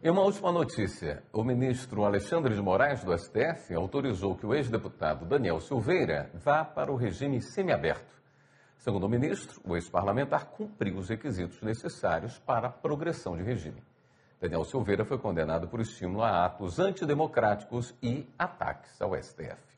E uma última notícia. O ministro Alexandre de Moraes do STF autorizou que o ex-deputado Daniel Silveira vá para o regime semiaberto. Segundo o ministro, o ex-parlamentar cumpriu os requisitos necessários para a progressão de regime. Daniel Silveira foi condenado por estímulo a atos antidemocráticos e ataques ao STF.